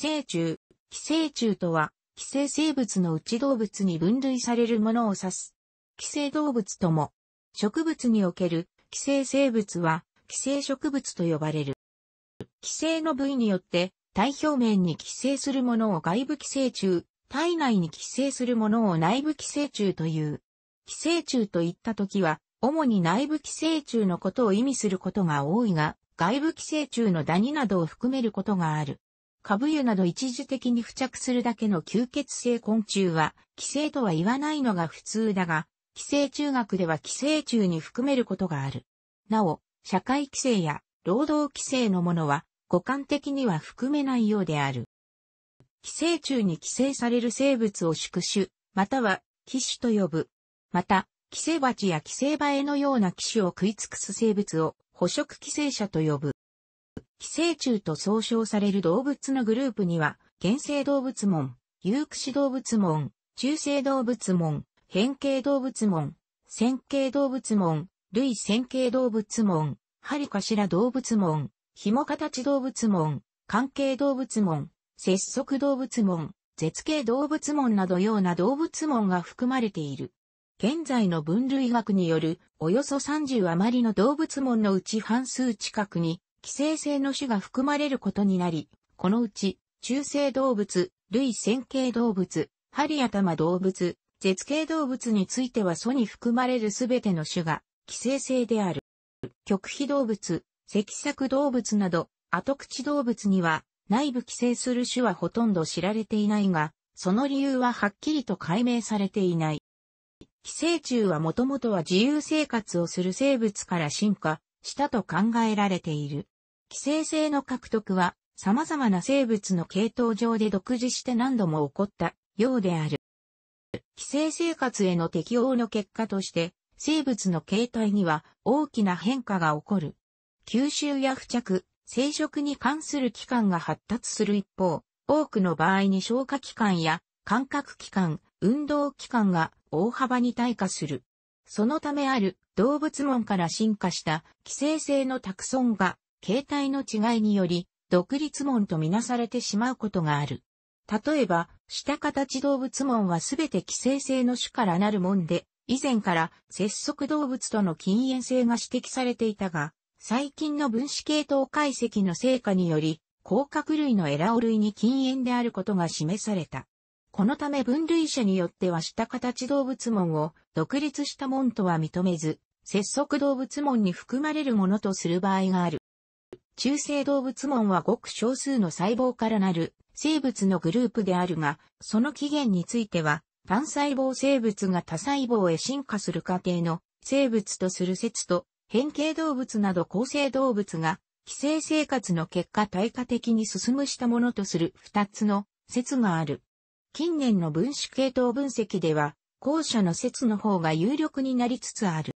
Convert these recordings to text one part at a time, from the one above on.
寄生虫。寄生虫とは、寄生生物の内動物に分類されるものを指す。寄生動物とも、植物における寄生生物は、寄生植物と呼ばれる。寄生の部位によって、体表面に寄生するものを外部寄生虫、体内に寄生するものを内部寄生虫という。寄生虫といった時は、主に内部寄生虫のことを意味することが多いが、外部寄生虫のダニなどを含めることがある。株油など一時的に付着するだけの吸血性昆虫は、寄生とは言わないのが普通だが、寄生虫学では寄生虫に含めることがある。なお、社会規制や労働規制のものは、互換的には含めないようである。寄生虫に寄生される生物を宿主、または寄種と呼ぶ。また、寄生鉢や寄生バエのような寄種を食い尽くす生物を捕食寄生者と呼ぶ。寄生虫と総称される動物のグループには、原生動物門、有駆動物門、中生動物門、変形動物門、線形動物門、類線形動物門、針頭動物門、紐形動物門、関係動物門、節足動物門、絶形動物門などような動物門が含まれている。現在の分類学によるおよそ30余りの動物門のうち半数近くに寄生性の種が含まれることになり、このうち、中性動物、類線形動物、針頭動物、絶形動物については素に含まれるすべての種が寄生性である。極秘動物、脊索動物など、後口動物には内部寄生する種はほとんど知られていないが、その理由ははっきりと解明されていない。寄生虫はもともとは自由生活をする生物から進化したと考えられている。寄生性の獲得は様々な生物の系統上で独自して何度も起こったようである。寄生生活への適応の結果として、生物の形態には大きな変化が起こる。吸収や付着、生殖に関する器官が発達する一方、多くの場合に消化器官や感覚器官、運動器官が大幅に退化する。そのためある動物門から進化した寄生性のタクソンが形態の違いにより、独立門とみなされてしまうことがある。例えば、下形動物門はすべて寄生性の種からなる門で、以前から節足動物との禁煙性が指摘されていたが、最近の分子系統解析の成果により、甲殻類のエラオ類に禁煙であることが示された。このため分類者によっては下形動物門を独立した門とは認めず、節足動物門に含まれるものとする場合がある。中性動物門はごく少数の細胞からなる生物のグループであるが、その起源については、単細胞生物が多細胞へ進化する過程の生物とする説と、変形動物など構成動物が、寄生生活の結果対価的に進むしたものとする二つの説がある。近年の分子系統分析では、後者の説の方が有力になりつつある。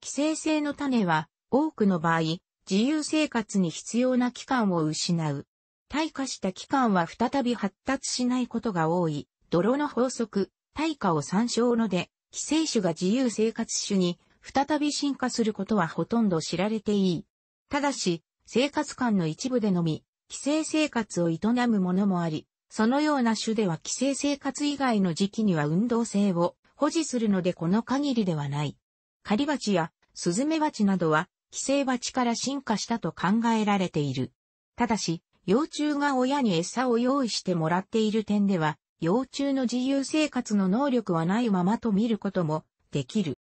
寄生性の種は、多くの場合、自由生活に必要な期間を失う。退化した期間は再び発達しないことが多い。泥の法則、退化を参照ので、寄生種が自由生活種に再び進化することはほとんど知られていい。ただし、生活間の一部でのみ、寄生生活を営むものもあり、そのような種では寄生生活以外の時期には運動性を保持するのでこの限りではない。狩りバチやスズメバチなどは寄生蜂から進化したと考えられている。ただし、幼虫が親に餌を用意してもらっている点では、幼虫の自由生活の能力はないままと見ることもできる。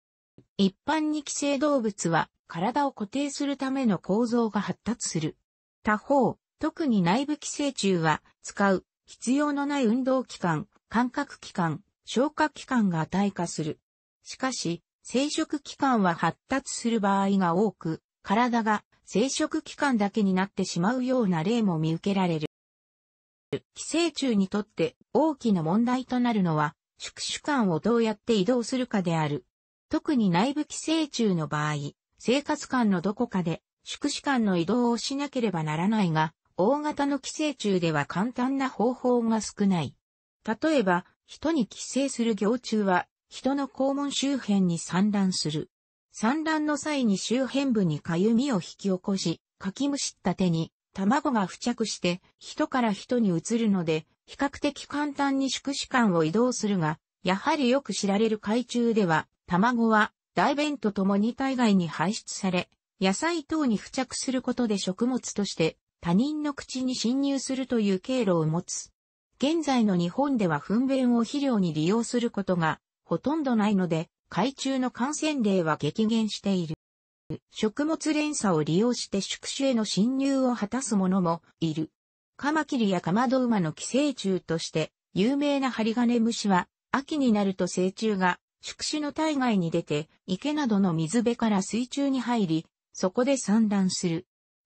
一般に寄生動物は体を固定するための構造が発達する。他方、特に内部寄生虫は使う必要のない運動器官、感覚器官、消化器官が体化する。しかし、生殖器官は発達する場合が多く、体が生殖器官だけになってしまうような例も見受けられる。寄生虫にとって大きな問題となるのは、宿主間をどうやって移動するかである。特に内部寄生虫の場合、生活間のどこかで宿主間の移動をしなければならないが、大型の寄生虫では簡単な方法が少ない。例えば、人に寄生する行虫は人の肛門周辺に産卵する。産卵の際に周辺部にかゆみを引き起こし、かきむしった手に卵が付着して人から人に移るので、比較的簡単に宿主間を移動するが、やはりよく知られる海中では、卵は大便とともに体外に排出され、野菜等に付着することで食物として他人の口に侵入するという経路を持つ。現在の日本では糞便を肥料に利用することがほとんどないので、海中の感染例は激減している。食物連鎖を利用して宿主への侵入を果たす者もいる。カマキリやカマドウマの寄生虫として有名な針金虫は秋になると成虫が宿主の体外に出て池などの水辺から水中に入り、そこで産卵する。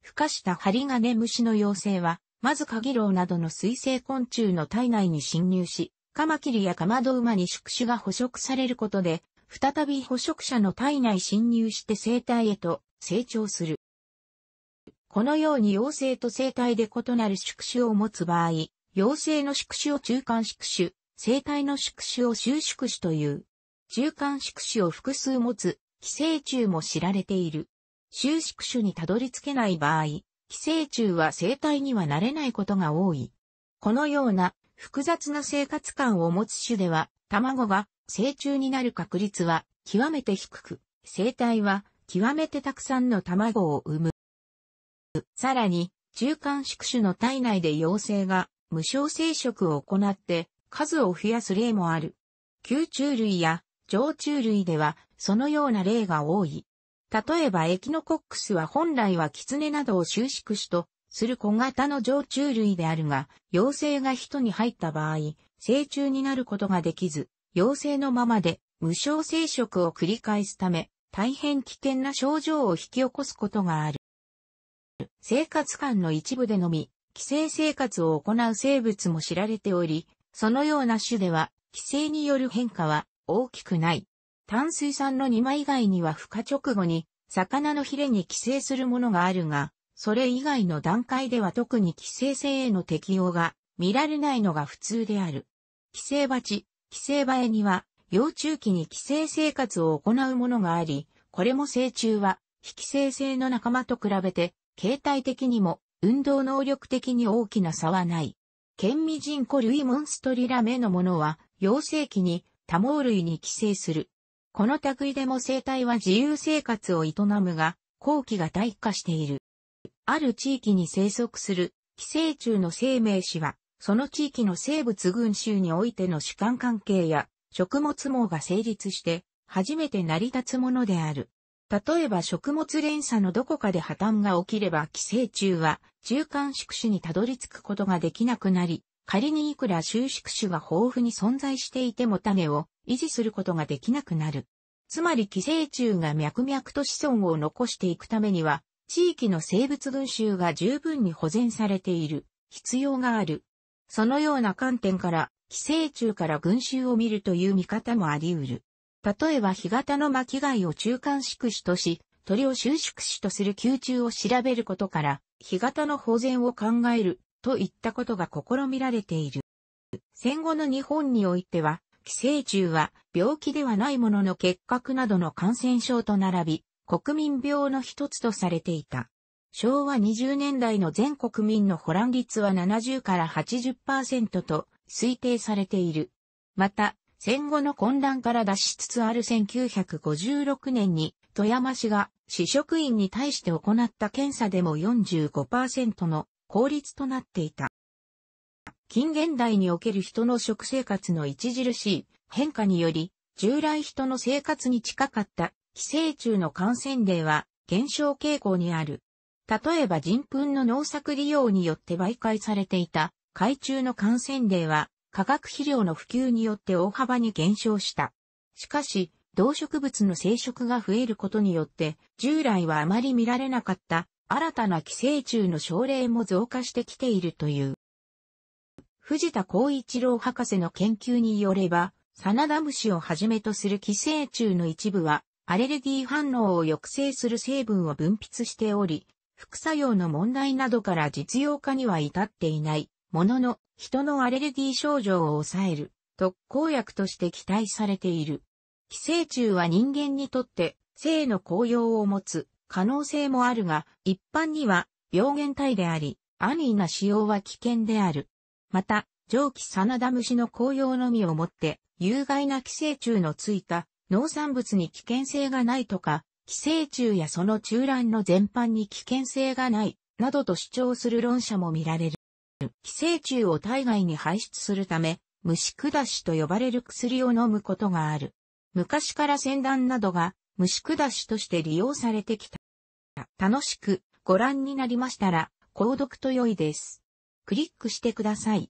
孵化した針金虫の幼生は、まずカギロウなどの水生昆虫の体内に侵入し、カマキリやカマドウマに宿主が捕食されることで、再び捕食者の体内侵入して生体へと成長する。このように妖精と生体で異なる宿主を持つ場合、妖精の宿主を中間宿主、生体の宿主を収縮主という。中間宿主を複数持つ、寄生虫も知られている。収縮主にたどり着けない場合、寄生虫は生体にはなれないことが多い。このような複雑な生活感を持つ種では、卵が成虫になる確率は極めて低く、生態は極めてたくさんの卵を産む。さらに、中間宿主の体内で幼生が無償生殖を行って数を増やす例もある。吸虫類や常虫類ではそのような例が多い。例えばエキノコックスは本来はキツネなどを収縮しとする小型の常虫類であるが、陽性が人に入った場合、成虫になることができず、陽性のままで無償生殖を繰り返すため、大変危険な症状を引き起こすことがある。生活間の一部でのみ、寄生生活を行う生物も知られており、そのような種では、寄生による変化は大きくない。淡水産の2枚以外には孵化直後に、魚のヒレに寄生するものがあるが、それ以外の段階では特に寄生性への適用が見られないのが普通である。寄生鉢、寄生バエには、幼虫期に寄生生活を行うものがあり、これも成虫は、非寄生性の仲間と比べて、形態的にも、運動能力的に大きな差はない。ケンミジンコ類モンストリラ目のものは、幼生期に多毛類に寄生する。この類でも生態は自由生活を営むが、後期が退化している。ある地域に生息する寄生虫の生命史は、その地域の生物群衆においての主観関係や食物網が成立して初めて成り立つものである。例えば食物連鎖のどこかで破綻が起きれば寄生虫は中間宿主にたどり着くことができなくなり、仮にいくら収縮種が豊富に存在していても種を維持することができなくなる。つまり寄生虫が脈々と子孫を残していくためには地域の生物群衆が十分に保全されている必要がある。そのような観点から、寄生虫から群衆を見るという見方もあり得る。例えば干潟の巻き貝を中間宿主とし、鳥を収縮種とする宮中を調べることから、干潟の保全を考えるといったことが試みられている。戦後の日本においては、寄生虫は病気ではないものの結核などの感染症と並び、国民病の一つとされていた。昭和20年代の全国民のホラン率は70から80%と推定されている。また、戦後の混乱から脱しつつある1956年に富山市が市職員に対して行った検査でも45%の効率となっていた。近現代における人の食生活の著しい変化により、従来人の生活に近かった寄生虫の感染例は減少傾向にある。例えば人糞の農作利用によって媒介されていた海中の感染例は化学肥料の普及によって大幅に減少した。しかし、動植物の生殖が増えることによって、従来はあまり見られなかった新たな寄生虫の症例も増加してきているという。藤田光一郎博士の研究によれば、サナダムシをはじめとする寄生虫の一部はアレルギー反応を抑制する成分を分泌しており、副作用の問題などから実用化には至っていない、ものの、人のアレルギー症状を抑える、特効薬として期待されている。寄生虫は人間にとって性の効用を持つ可能性もあるが、一般には病原体であり、安易な使用は危険である。また、蒸気サナダムシの紅用のみをもって、有害な寄生虫のついた農産物に危険性がないとか、寄生虫やその中卵の全般に危険性がない、などと主張する論者も見られる。寄生虫を体外に排出するため、虫下しと呼ばれる薬を飲むことがある。昔から洗断などが虫下しとして利用されてきた。楽しくご覧になりましたら、購読と良いです。クリックしてください。